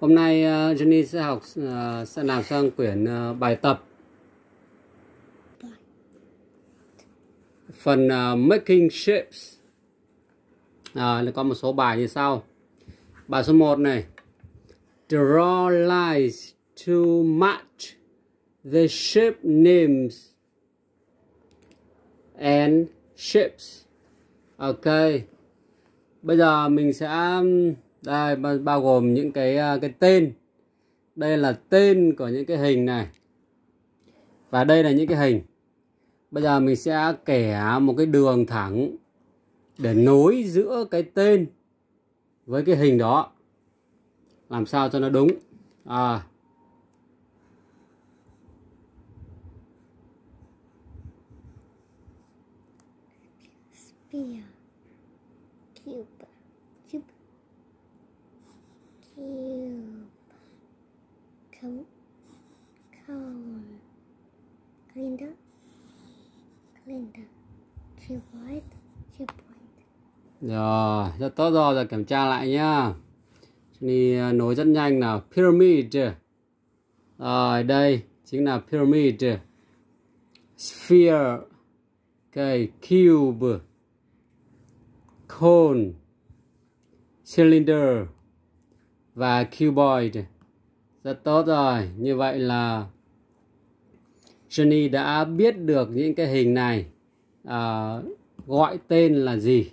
Hôm nay uh, Jenny sẽ học uh, sẽ làm sang quyển uh, bài tập phần uh, making shapes. uh, có một số bài như sau. Bài số 1 này. Draw lines to match the shape names and shapes. Ok. Bây giờ mình sẽ đây bao gồm những cái à, cái tên đây là tên của những cái hình này và đây là những cái hình bây giờ mình sẽ kẻ một cái đường thẳng để nối giữa cái tên với cái hình đó làm sao cho nó đúng à, Spear. Cube. Rồi, rất tốt rồi, giờ kiểm tra lại nhá. Thì à, nối rất nhanh là pyramid. Rồi, đây chính là pyramid. Sphere. Okay, cube. Cone. Cylinder. Và cuboid. Rất tốt rồi, như vậy là Jenny đã biết được những cái hình này à, gọi tên là gì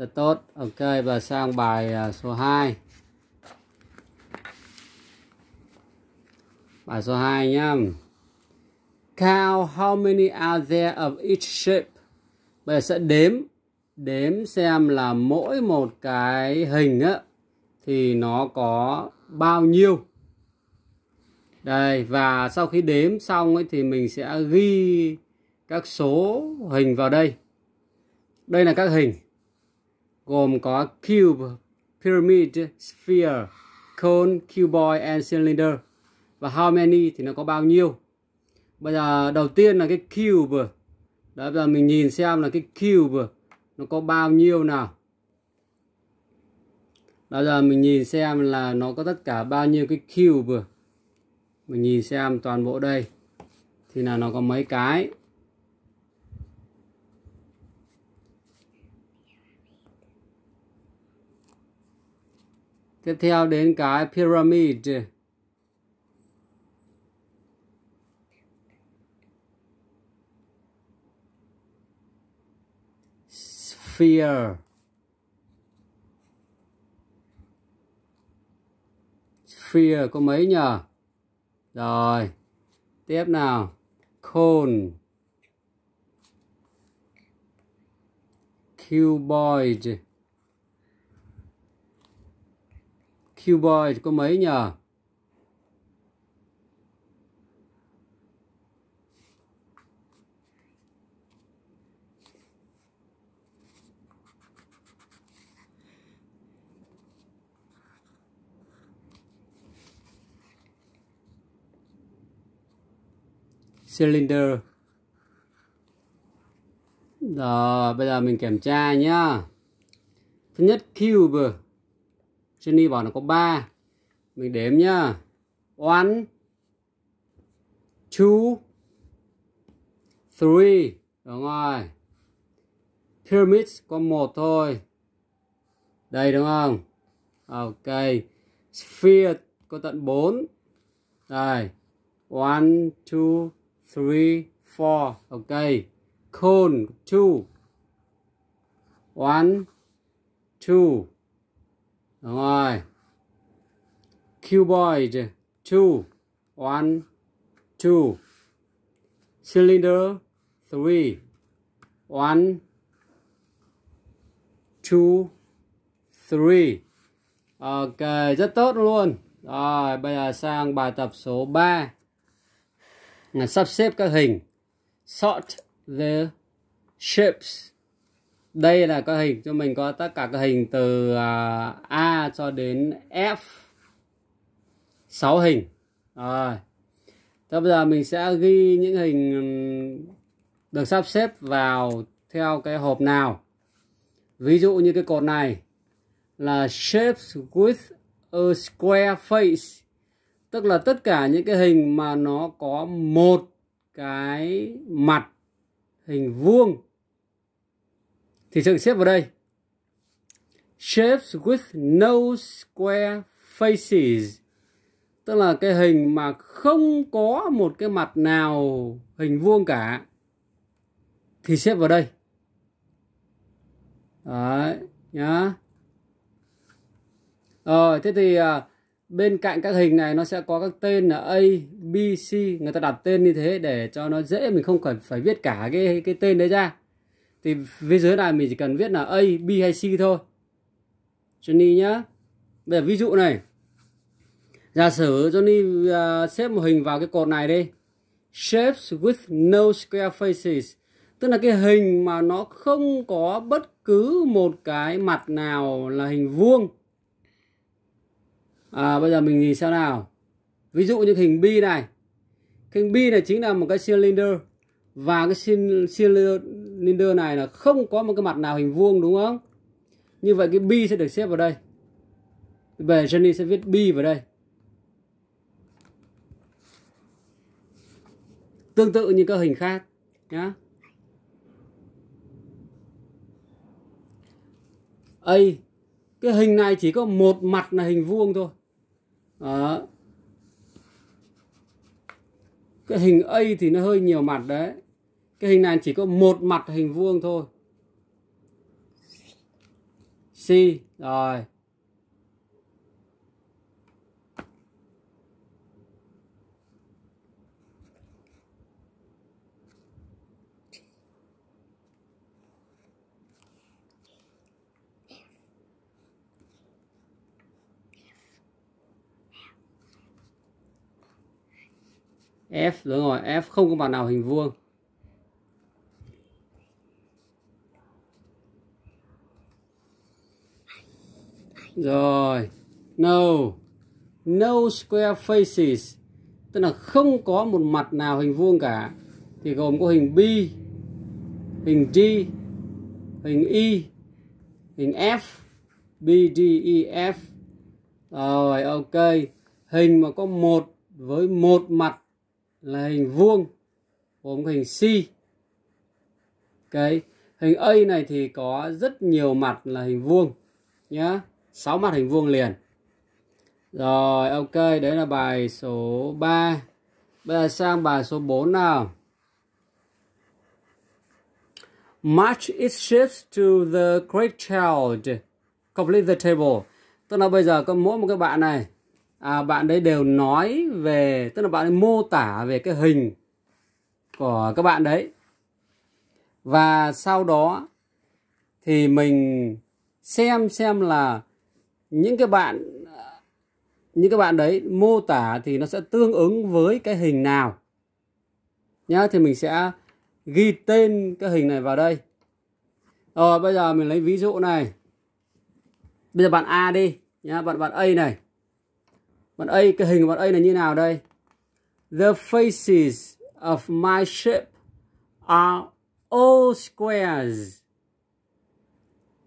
rất tốt. Ok, và sang bài à, số 2. Bài số 2 nhá. Count how many are there of each shape. Bây giờ sẽ đếm đếm xem là mỗi một cái hình á thì nó có bao nhiêu. Đây và sau khi đếm xong ấy thì mình sẽ ghi các số hình vào đây. Đây là các hình gồm có cube, pyramid, sphere, cone, cuboid and cylinder. Và how many thì nó có bao nhiêu? Bây giờ đầu tiên là cái cube. Đấy, bây giờ mình nhìn xem là cái cube nó có bao nhiêu nào. Bây giờ mình nhìn xem là nó có tất cả bao nhiêu cái cube. Mình nhìn xem toàn bộ đây thì là nó có mấy cái tiếp theo đến cái pyramid sphere sphere có mấy nhờ rồi tiếp nào cone cuboid Q-Boy có mấy nhờ? cylinder rồi bây giờ mình kiểm tra nhá thứ nhất cube trên đi bỏ nó có 3 mình đếm nhá one two three đúng rồi pyramid có một thôi đây đúng không ok sphere có tận 4 đây one two three four ok cone two one two đúng rồi cuboid two one two cylinder three one two three ok rất tốt luôn rồi bây giờ sang bài tập số 3 là sắp xếp các hình sort the shapes đây là các hình cho mình có tất cả các hình từ à, A cho đến F 6 hình rồi thế bây giờ mình sẽ ghi những hình ừ, được sắp xếp vào theo cái hộp nào ví dụ như cái cột này là shapes with a square face tức là tất cả những cái hình mà nó có một cái mặt hình vuông thì sự xếp vào đây shapes with no square faces tức là cái hình mà không có một cái mặt nào hình vuông cả thì xếp vào đây đấy nhá ờ thế thì à, bên cạnh các hình này nó sẽ có các tên là A, B, C người ta đặt tên như thế để cho nó dễ mình không cần phải viết cả cái cái tên đấy ra thì phía dưới này mình chỉ cần viết là A, B hay C thôi Johnny nhá bây giờ ví dụ này giả sử Johnny uh, xếp một hình vào cái cột này đi shapes with no square faces tức là cái hình mà nó không có bất cứ một cái mặt nào là hình vuông à, bây giờ mình nhìn sao nào ví dụ như hình b này hình b này chính là một cái cylinder và cái cylinder cylinder này là không có một cái mặt nào hình vuông đúng không? Như vậy cái bi sẽ được xếp vào đây. Về Jenny sẽ viết bi vào đây. Tương tự như các hình khác nhá. A cái hình này chỉ có một mặt là hình vuông thôi. Đó. Cái hình A thì nó hơi nhiều mặt đấy cái hình này chỉ có một mặt hình vuông thôi C rồi F đúng rồi, F không có mặt nào hình vuông. Rồi. No. No square faces. Tức là không có một mặt nào hình vuông cả. Thì gồm có hình B, hình D, hình E, hình F, B, D, E, F. Rồi, ok. Hình mà có một với một mặt là hình vuông gồm hình C. ok hình A này thì có rất nhiều mặt là hình vuông nhá. 6 mặt hình vuông liền rồi ok đấy là bài số 3 bây giờ sang bài số 4 nào match its shapes to the great child complete the table tức là bây giờ có mỗi một cái bạn này à, bạn đấy đều nói về tức là bạn ấy mô tả về cái hình của các bạn đấy và sau đó thì mình xem xem là những cái bạn những cái bạn đấy mô tả thì nó sẽ tương ứng với cái hình nào nhá thì mình sẽ ghi tên cái hình này vào đây rồi ờ, bây giờ mình lấy ví dụ này bây giờ bạn A đi nhá bạn bạn A này bạn A cái hình của bạn A này như nào đây the faces of my ship are all squares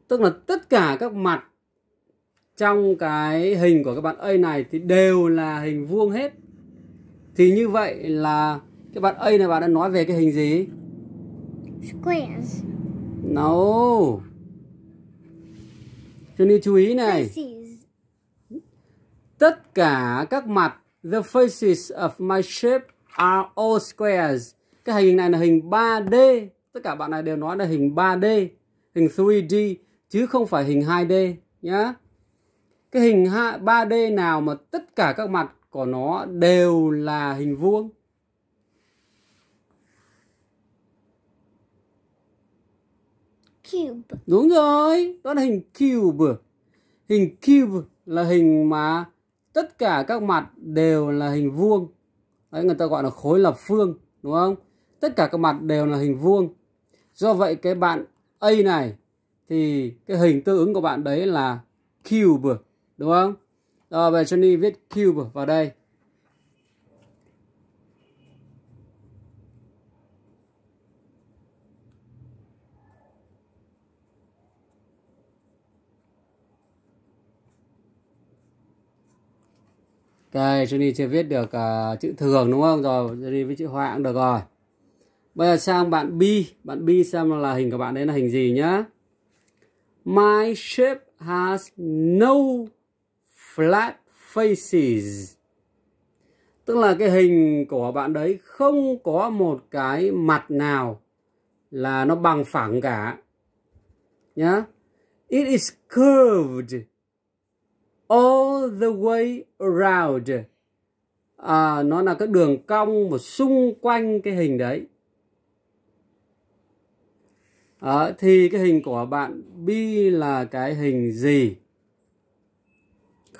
tức là tất cả các mặt trong cái hình của các bạn A này thì đều là hình vuông hết thì như vậy là cái bạn A này bạn đã nói về cái hình gì Squares No Cho nên chú ý này faces. Tất cả các mặt The faces of my shape are all squares Cái hình này là hình 3D Tất cả bạn này đều nói là hình 3D Hình 3D Chứ không phải hình 2D nhá cái hình 3D nào mà tất cả các mặt của nó đều là hình vuông cube. Đúng rồi, đó là hình cube. Hình cube là hình mà tất cả các mặt đều là hình vuông. Đấy người ta gọi là khối lập phương, đúng không? Tất cả các mặt đều là hình vuông. Do vậy cái bạn A này thì cái hình tương ứng của bạn đấy là cube đúng không rồi về Johnny viết cube vào đây Đây, Johnny chưa viết được uh, chữ thường đúng không? Rồi, Johnny viết chữ họa cũng được rồi. Bây giờ sang bạn B. Bạn B xem là hình của bạn đấy là hình gì nhá. My ship has no flat faces tức là cái hình của bạn đấy không có một cái mặt nào là nó bằng phẳng cả nhá it is curved all the way around à, nó là cái đường cong một xung quanh cái hình đấy à, thì cái hình của bạn B là cái hình gì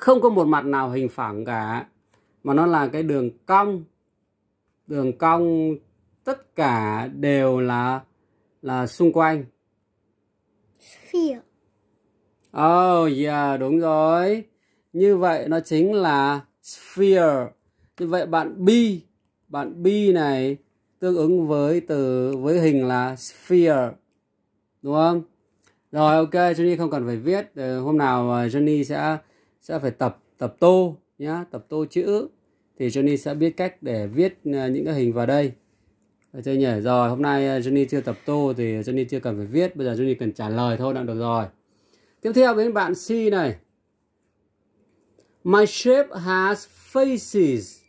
không có một mặt nào hình phẳng cả mà nó là cái đường cong đường cong tất cả đều là là xung quanh sphere oh yeah đúng rồi như vậy nó chính là sphere như vậy bạn b bạn b này tương ứng với từ với hình là sphere đúng không rồi ok Johnny không cần phải viết ờ, hôm nào ờ, Johnny sẽ sẽ phải tập tập tô nhá tập tô chữ thì Johnny sẽ biết cách để viết à, những cái hình vào đây chơi nhỉ rồi hôm nay à, Johnny chưa tập tô thì Johnny chưa cần phải viết bây giờ Johnny cần trả lời thôi đã được rồi tiếp theo đến bạn C này My shape has faces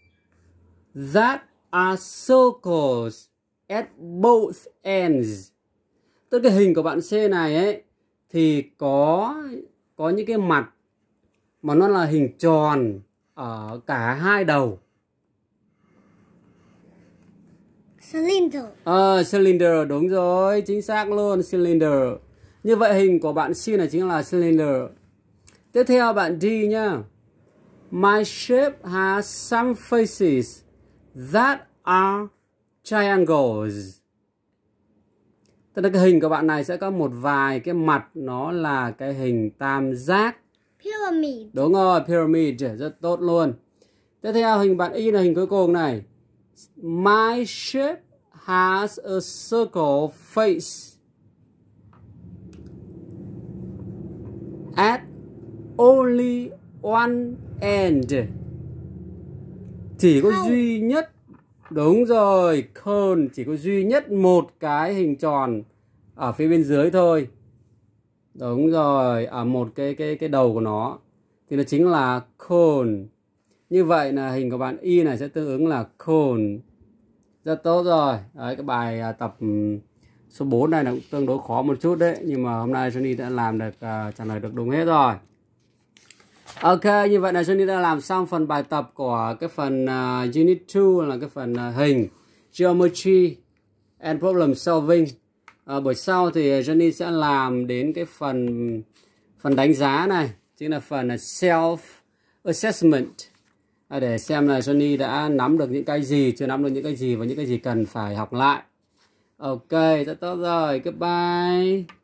that are circles at both ends tức cái hình của bạn C này ấy thì có có những cái mặt mà nó là hình tròn ở cả hai đầu cylinder à, cylinder đúng rồi chính xác luôn cylinder như vậy hình của bạn C này chính là cylinder tiếp theo bạn D nhá my shape has some faces that are triangles tức là cái hình của bạn này sẽ có một vài cái mặt nó là cái hình tam giác Pyramid. Đúng rồi, pyramid rất tốt luôn. Tiếp theo hình bản Y là hình cuối cùng này. My ship has a circle face at only one end. Chỉ có Không. duy nhất Đúng rồi, cone chỉ có duy nhất một cái hình tròn ở phía bên dưới thôi đúng rồi ở à, một cái cái cái đầu của nó thì nó chính là cone như vậy là hình của bạn y này sẽ tương ứng là cone rất tốt rồi đấy cái bài à, tập ừ, số 4 này là cũng tương đối khó một chút đấy nhưng mà hôm nay Johnny đã làm được uh, trả lời được đúng hết rồi Ok như vậy là Johnny đã làm xong phần bài tập của cái phần uh, unit 2 là cái phần uh, hình geometry and problem solving à, buổi sau thì ờ, Johnny sẽ làm đến cái phần phần đánh giá này chính là phần ờ, self assessment à, để xem là Johnny đã nắm được những cái gì chưa nắm được những cái gì và những cái gì cần phải học lại ok rất tốt rồi goodbye